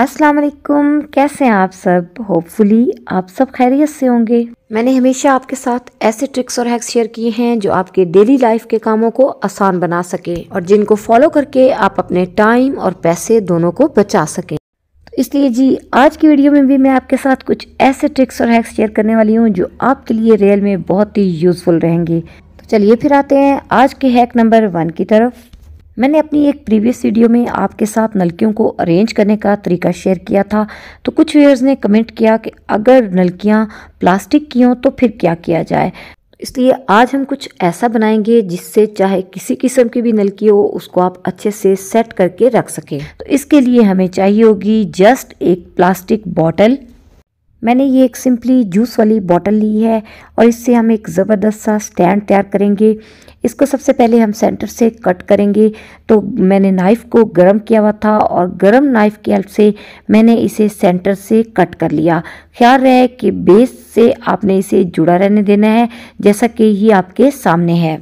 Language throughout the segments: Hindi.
अस्सलाम वालेकुम कैसे हैं आप सब होपफुली आप सब खैरियत से होंगे मैंने हमेशा आपके साथ ऐसे ट्रिक्स और हैक्स शेयर किए हैं जो आपके डेली लाइफ के कामों को आसान बना सके और जिनको फॉलो करके आप अपने टाइम और पैसे दोनों को बचा सके तो इसलिए जी आज की वीडियो में भी मैं आपके साथ कुछ ऐसे ट्रिक्स और हैक्स शेयर करने वाली हूँ जो आपके लिए रियल में बहुत ही यूजफुल रहेंगे तो चलिए फिर आते हैं आज के हैक नंबर वन की तरफ मैंने अपनी एक प्रीवियस वीडियो में आपके साथ नलकियों को अरेंज करने का तरीका शेयर किया था तो कुछ व्यूअर्स ने कमेंट किया कि अगर नलकियाँ प्लास्टिक की हों तो फिर क्या किया जाए इसलिए आज हम कुछ ऐसा बनाएंगे जिससे चाहे किसी किस्म की भी नलकी हो उसको आप अच्छे से सेट करके रख सकें तो इसके लिए हमें चाहिए होगी जस्ट एक प्लास्टिक बॉटल मैंने ये एक सिंपली जूस वाली बॉटल ली है और इससे हम एक ज़बरदस्त सा स्टैंड तैयार करेंगे इसको सबसे पहले हम सेंटर से कट करेंगे तो मैंने नाइफ़ को गर्म किया हुआ था और गर्म नाइफ़ की हेल्प से मैंने इसे सेंटर से कट कर लिया ख्याल रहे कि बेस से आपने इसे जुड़ा रहने देना है जैसा कि ये आपके सामने है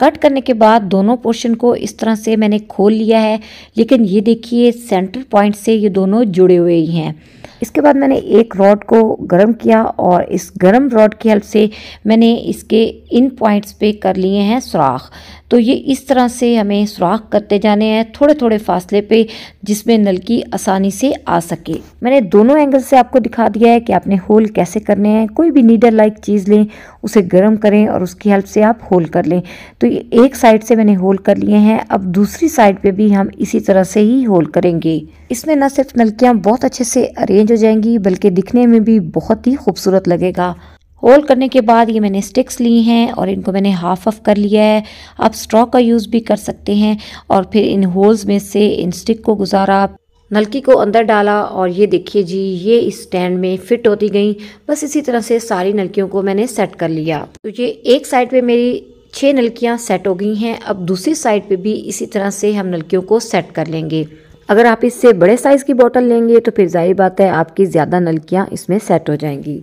कट करने के बाद दोनों पोर्शन को इस तरह से मैंने खोल लिया है लेकिन ये देखिए सेंटर पॉइंट से ये दोनों जुड़े हुए ही हैं इसके बाद मैंने एक रॉड को गर्म किया और इस गर्म रॉड की हेल्प से मैंने इसके इन पॉइंट्स पे कर लिए हैं सुराख तो ये इस तरह से हमें सुराख करते जाने हैं थोड़े थोड़े फासले पे जिसमें नलकी आसानी से आ सके मैंने दोनों एंगल से आपको दिखा दिया है कि आपने होल कैसे करने हैं कोई भी नीडल लाइक चीज़ लें उसे गर्म करें और उसकी हेल्प से आप होल कर लें तो ये एक साइड से मैंने होल कर लिए हैं अब दूसरी साइड पर भी हम इसी तरह से ही होल करेंगे इसमें न सिर्फ नलकियाँ बहुत अच्छे से अरेंज हो जाएंगी बल्कि दिखने में भी बहुत ही खूबसूरत लगेगा होल करने के बाद ये मैंने स्टिक्स ली हैं और इनको मैंने हाफ ऑफ कर लिया है आप स्ट्रॉ का यूज़ भी कर सकते हैं और फिर इन होल्स में से इन स्टिक को गुजारा नलकी को अंदर डाला और ये देखिए जी ये इस स्टैंड में फिट होती गई बस इसी तरह से सारी नलकियों को मैंने सेट कर लिया तो ये एक साइड पे मेरी छह नलकियाँ सेट हो गई हैं अब दूसरी साइड पे भी इसी तरह से हम नलकियों को सेट कर लेंगे अगर आप इससे बड़े साइज़ की बोतल लेंगे तो फिर जाहिर बात है आपकी ज़्यादा नलकियाँ इसमें सेट हो जाएंगी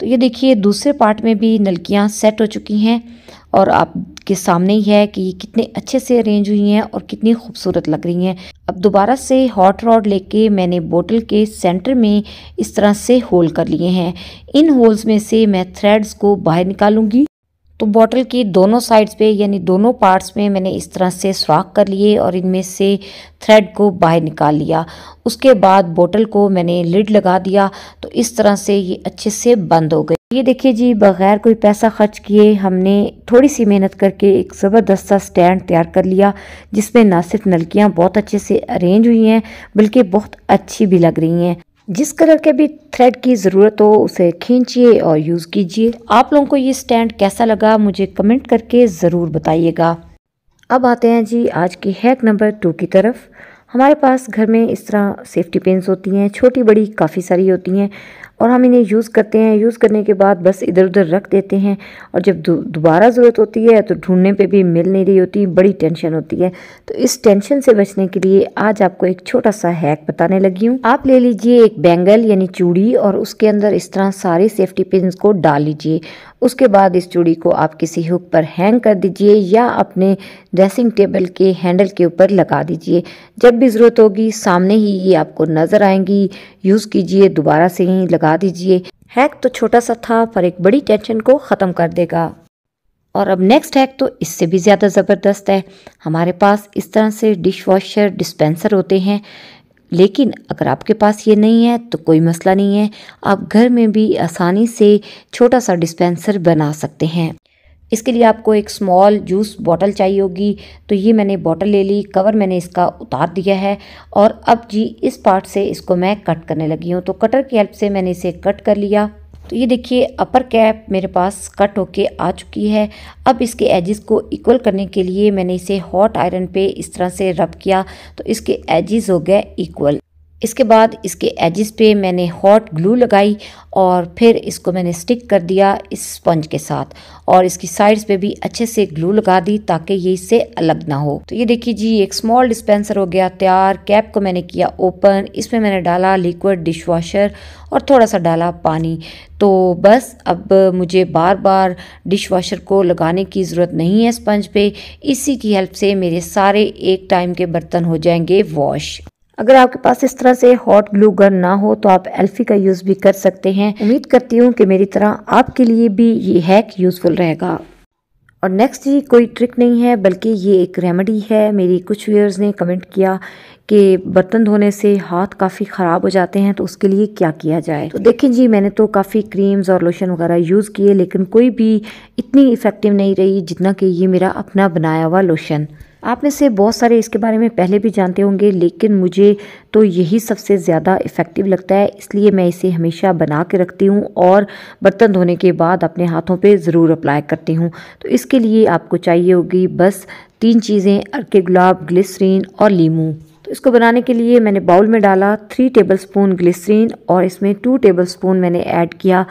तो ये देखिए दूसरे पार्ट में भी नलकियाँ सेट हो चुकी हैं और आपके सामने ही है कि कितने अच्छे से अरेंज हुई हैं और कितनी खूबसूरत लग रही हैं अब दोबारा से हॉट रॉड लेके मैंने बोतल के सेंटर में इस तरह से होल कर लिए हैं इन होल्स में से मैं थ्रेड्स को बाहर निकालूंगी तो बॉटल की दोनों साइड्स पे यानी दोनों पार्ट्स में मैंने इस तरह से सुराख कर लिए और इनमें से थ्रेड को बाहर निकाल लिया उसके बाद बोतल को मैंने लिड लगा दिया तो इस तरह से ये अच्छे से बंद हो गई ये देखिए जी बग़ैर कोई पैसा खर्च किए हमने थोड़ी सी मेहनत करके एक ज़बरदस्त सा स्टैंड तैयार कर लिया जिसमें ना सिर्फ नलकियाँ बहुत अच्छे से अरेंज हुई हैं बल्कि बहुत अच्छी भी लग रही हैं जिस कलर के भी थ्रेड की ज़रूरत हो उसे खींचिए और यूज़ कीजिए आप लोगों को ये स्टैंड कैसा लगा मुझे कमेंट करके ज़रूर बताइएगा अब आते हैं जी आज की हैक नंबर टू की तरफ हमारे पास घर में इस तरह सेफ्टी पेंस होती हैं छोटी बड़ी काफ़ी सारी होती हैं और हम इन्हें यूज़ करते हैं यूज़ करने के बाद बस इधर उधर रख देते हैं और जब दोबारा ज़रूरत होती है तो ढूंढने पे भी मिल नहीं रही होती बड़ी टेंशन होती है तो इस टेंशन से बचने के लिए आज आपको एक छोटा सा हैक बताने लगी हूँ आप ले लीजिए एक बैंगल यानी चूड़ी और उसके अंदर इस तरह सारे सेफ्टी पिन को डाल लीजिए उसके बाद इस चूड़ी को आप किसी हुक पर हैंग कर दीजिए या अपने ड्रेसिंग टेबल के हैंडल के ऊपर लगा दीजिए जब भी ज़रूरत होगी सामने ही ये आपको नज़र आएंगी यूज़ कीजिए दोबारा से ही लगा दीजिए हैक तो छोटा सा था पर एक बड़ी टेंशन को ख़त्म कर देगा और अब नेक्स्ट हैक तो इससे भी ज़्यादा ज़बरदस्त है हमारे पास इस तरह से डिश वॉशर डिस्पेंसर होते हैं लेकिन अगर आपके पास ये नहीं है तो कोई मसला नहीं है आप घर में भी आसानी से छोटा सा डिस्पेंसर बना सकते हैं इसके लिए आपको एक स्मॉल जूस बॉटल चाहिए होगी तो ये मैंने बॉटल ले ली कवर मैंने इसका उतार दिया है और अब जी इस पार्ट से इसको मैं कट करने लगी हूँ तो कटर की हेल्प से मैंने इसे कट कर लिया तो ये देखिए अपर कैप मेरे पास कट होके आ चुकी है अब इसके एजिस को इक्वल करने के लिए मैंने इसे हॉट आयरन पे इस तरह से रब किया तो इसके एजिस हो गए इक्वल इसके बाद इसके एजिस पे मैंने हॉट ग्लू लगाई और फिर इसको मैंने स्टिक कर दिया इस स्पंज के साथ और इसकी साइड्स पे भी अच्छे से ग्लू लगा दी ताकि ये इससे अलग ना हो तो ये देखिए जी एक स्मॉल डिस्पेंसर हो गया तैयार कैप को मैंने किया ओपन इसमें मैंने डाला लिक्विड डिश वॉशर और थोड़ा सा डाला पानी तो बस अब मुझे बार बार डिश वॉशर को लगाने की ज़रूरत नहीं है स्पंज पे इसी की हेल्प से मेरे सारे एक टाइम के बर्तन हो जाएंगे वॉश अगर आपके पास इस तरह से हॉट ग्लू गन ना हो तो आप एल्फी का यूज़ भी कर सकते हैं उम्मीद करती हूँ कि मेरी तरह आपके लिए भी ये हैक यूज़फुल रहेगा और नेक्स्ट ये कोई ट्रिक नहीं है बल्कि ये एक रेमेडी है मेरी कुछ व्यूअर्स ने कमेंट किया कि बर्तन धोने से हाथ काफ़ी ख़राब हो जाते हैं तो उसके लिए क्या किया जाए तो देखें जी मैंने तो काफ़ी क्रीम्स और लोशन वगैरह यूज़ किए लेकिन कोई भी इतनी इफ़ेक्टिव नहीं रही जितना कि ये मेरा अपना बनाया हुआ लोशन आप में से बहुत सारे इसके बारे में पहले भी जानते होंगे लेकिन मुझे तो यही सबसे ज़्यादा इफ़ेक्टिव लगता है इसलिए मैं इसे हमेशा बना के रखती हूँ और बर्तन धोने के बाद अपने हाथों पे ज़रूर अप्लाई करती हूँ तो इसके लिए आपको चाहिए होगी बस तीन चीज़ें अर्के गुलाब ग्लिसरीन और लीमू तो इसको बनाने के लिए मैंने बाउल में डाला थ्री टेबल स्पून ग्लिसरीन और इसमें टू टेबल स्पून मैंने ऐड किया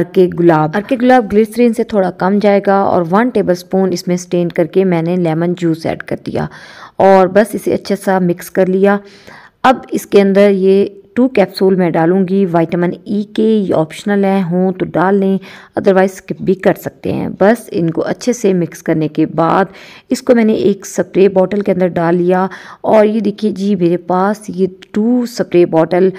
अरके गुलाब अरके गुलाब ग्लिसरीन से थोड़ा कम जाएगा और वन टेबल स्पून इसमें स्टेन करके मैंने लेमन जूस ऐड कर दिया और बस इसे अच्छे सा मिक्स कर लिया अब इसके अंदर ये टू कैप्सूल मैं डालूँगी विटामिन ई e के ये ऑप्शनल है हों तो डाल लें अदरवाइज स्किप भी कर सकते हैं बस इनको अच्छे से मिक्स करने के बाद इसको मैंने एक स्प्रे बॉटल के अंदर डाल लिया और ये देखिए जी मेरे पास ये टू स्प्रे बॉटल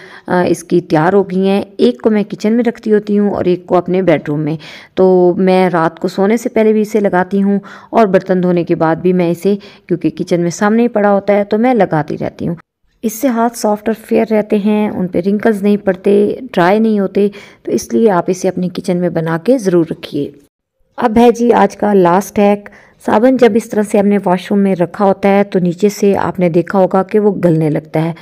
इसकी तैयार हो गई हैं एक को मैं किचन में रखती होती हूँ और एक को अपने बेडरूम में तो मैं रात को सोने से पहले भी इसे लगाती हूँ और बर्तन धोने के बाद भी मैं इसे क्योंकि किचन में सामने ही पड़ा होता है तो मैं लगाती रहती हूँ इससे हाथ सॉफ्ट और फेयर रहते हैं उन पर रिंकल्स नहीं पड़ते ड्राई नहीं होते तो इसलिए आप इसे अपने किचन में बना के ज़रूर रखिए अब है जी आज का लास्ट हैक साबुन जब इस तरह से हमने वॉशरूम में रखा होता है तो नीचे से आपने देखा होगा कि वो गलने लगता है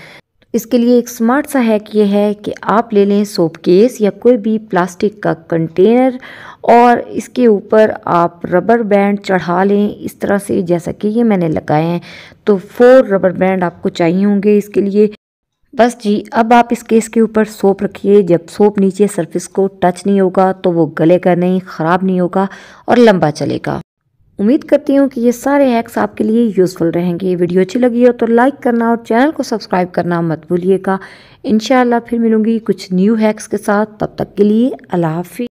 इसके लिए एक स्मार्ट सा हैक ये है कि आप ले लें सोप केस या कोई भी प्लास्टिक का कंटेनर और इसके ऊपर आप रबर बैंड चढ़ा लें इस तरह से जैसा कि ये मैंने लगाए हैं तो फोर रबर बैंड आपको चाहिए होंगे इसके लिए बस जी अब आप इस केस के ऊपर सोप रखिए जब सोप नीचे सरफेस को टच नहीं होगा तो वो गलेगा नहीं ख़राब नहीं होगा और लंबा चलेगा उम्मीद करती हूँ कि ये सारे हैक्स आपके लिए यूज़फुल रहेंगे वीडियो अच्छी लगी हो तो लाइक करना और चैनल को सब्सक्राइब करना मत भूलिएगा इन फिर मिलूँगी कुछ न्यू हैक्स के साथ तब तक के लिए अल्लाह हाफि